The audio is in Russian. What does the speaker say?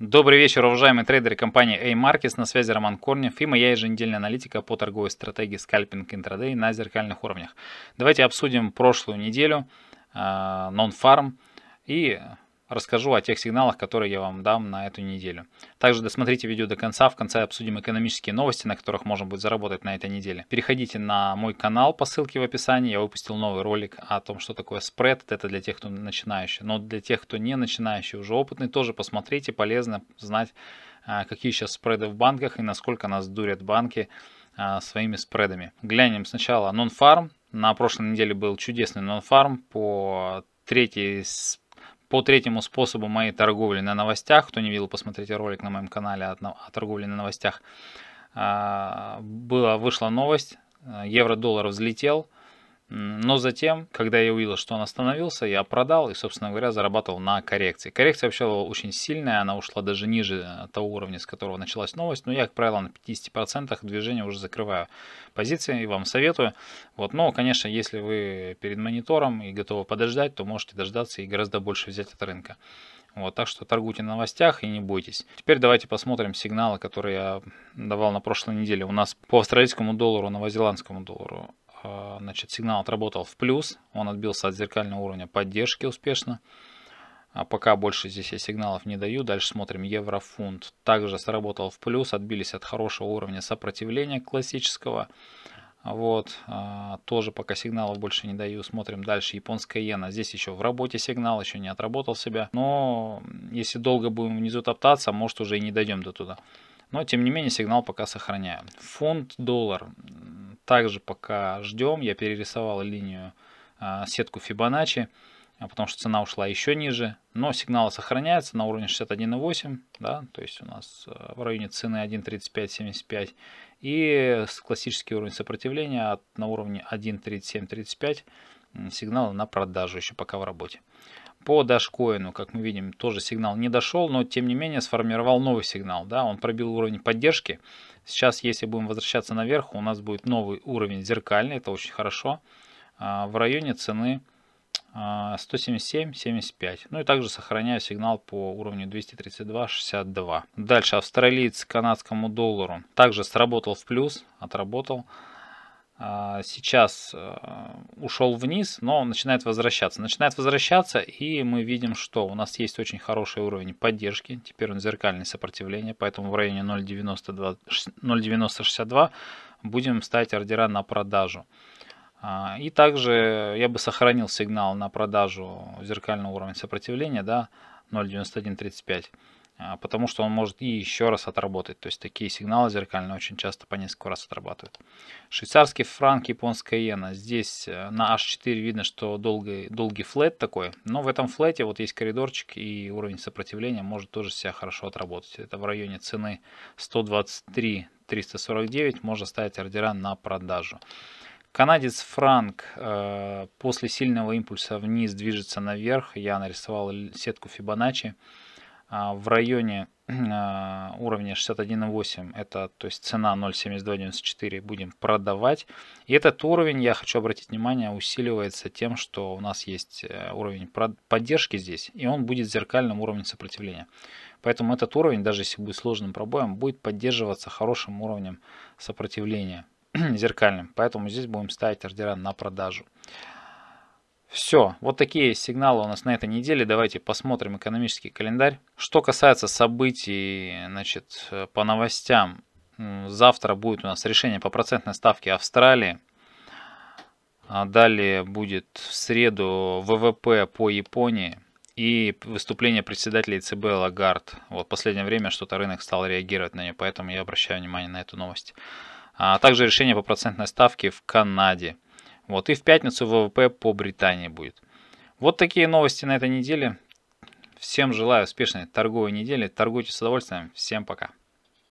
Добрый вечер, уважаемые трейдеры компании A-Markets. На связи Роман Корнев и моя еженедельная аналитика по торговой стратегии скальпинг интрадей на зеркальных уровнях. Давайте обсудим прошлую неделю, нон-фарм и расскажу о тех сигналах, которые я вам дам на эту неделю. Также досмотрите видео до конца, в конце обсудим экономические новости, на которых можно будет заработать на этой неделе. Переходите на мой канал по ссылке в описании, я выпустил новый ролик о том, что такое спред, это для тех, кто начинающий, но для тех, кто не начинающий, уже опытный, тоже посмотрите, полезно знать, а, какие сейчас спреды в банках и насколько нас дурят банки а, своими спредами. Глянем сначала нон-фарм. На прошлой неделе был чудесный нон-фарм по третьей по третьему способу моей торговли на новостях. Кто не видел, посмотрите ролик на моем канале о, о торговле на новостях. А, была, вышла новость, э, евро-доллар взлетел, но затем, когда я увидел, что он остановился, я продал и, собственно говоря, зарабатывал на коррекции. Коррекция вообще была очень сильная, она ушла даже ниже э, того уровня, с которого началась новость. Но я, как правило, на 50% движения уже закрываю позиции и вам советую. Вот, но, конечно, если вы перед монитором и готовы подождать, то можете дождаться и гораздо больше взять от рынка. Вот, так что торгуйте на новостях и не бойтесь. Теперь давайте посмотрим сигналы, которые я давал на прошлой неделе. У нас по австралийскому доллару, новозеландскому доллару. А, значит, сигнал отработал в плюс, он отбился от зеркального уровня поддержки успешно. А пока больше здесь я сигналов не даю. Дальше смотрим еврофунт. Также сработал в плюс, отбились от хорошего уровня сопротивления классического. Вот, а, тоже пока сигналов больше не даю. Смотрим дальше. Японская иена. Здесь еще в работе сигнал, еще не отработал себя. Но если долго будем внизу топтаться, может уже и не дойдем до туда. Но тем не менее сигнал пока сохраняю. Фунт доллар. Также пока ждем, я перерисовал линию а, сетку Fibonacci, а, потому что цена ушла еще ниже, но сигнал сохраняется на уровне 61,8, да, то есть у нас а, в районе цены 1.3575 и классический уровень сопротивления на уровне 1.3735 сигналы на продажу еще пока в работе. По дашкоину, как мы видим, тоже сигнал не дошел, но тем не менее сформировал новый сигнал. Да? Он пробил уровень поддержки. Сейчас, если будем возвращаться наверх, у нас будет новый уровень зеркальный, это очень хорошо, а, в районе цены 177.75. А, ну и также сохраняю сигнал по уровню 232.62. Дальше австралиец канадскому доллару также сработал в плюс, отработал. А, сейчас а, ушел вниз, но начинает возвращаться. Начинает возвращаться, и мы видим, что у нас есть очень хороший уровень поддержки. Теперь он зеркальное сопротивление, поэтому в районе 0.9062 будем ставить ордера на продажу. А, и также я бы сохранил сигнал на продажу зеркального уровня сопротивления, да, 0.9135. А, потому что он может и еще раз отработать. То есть такие сигналы зеркальные очень часто по несколько раз отрабатывают. Швейцарский франк, японская иена. Здесь э, на H4 видно, что долгий, долгий флет такой, но в этом флете вот есть коридорчик и уровень сопротивления может тоже себя хорошо отработать. Это в районе цены 123 349 можно ставить ордера на продажу. Канадец франк э, после сильного импульса вниз движется наверх. Я нарисовал сетку Фибоначчи. Fibonacci а, в районе а, уровня 61.8, это то есть цена 0.7294 будем продавать. И этот уровень, я хочу обратить внимание, усиливается тем, что у нас есть э, уровень поддержки здесь, и он будет зеркальным уровнем сопротивления. Поэтому этот уровень, даже если будет сложным пробоем, будет поддерживаться хорошим уровнем сопротивления, зеркальным. Поэтому здесь будем ставить ордера на продажу. Все, вот такие сигналы у нас на этой неделе. Давайте посмотрим экономический календарь. Что касается событий значит, по новостям, завтра будет у нас решение по процентной ставке Австралии. А далее будет в среду ВВП по Японии и выступление председателя ЦБ Лагард. Вот последнее время что-то рынок стал реагировать на нее, поэтому я обращаю внимание на эту новость. А также решение по процентной ставке в Канаде. Вот, и в пятницу ВВП по Британии будет. Вот такие новости на этой неделе. Всем желаю успешной торговой недели. Торгуйте с удовольствием. Всем пока.